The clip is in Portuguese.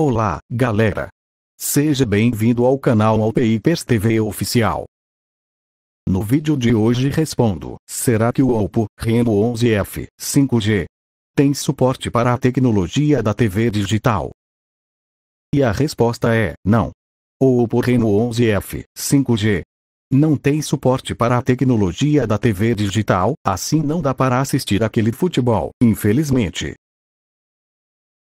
Olá, galera! Seja bem-vindo ao canal Alpeipers TV Oficial. No vídeo de hoje respondo, será que o Oppo Reno 11F 5G tem suporte para a tecnologia da TV digital? E a resposta é, não. O Oppo Reno 11F 5G não tem suporte para a tecnologia da TV digital, assim não dá para assistir aquele futebol, infelizmente.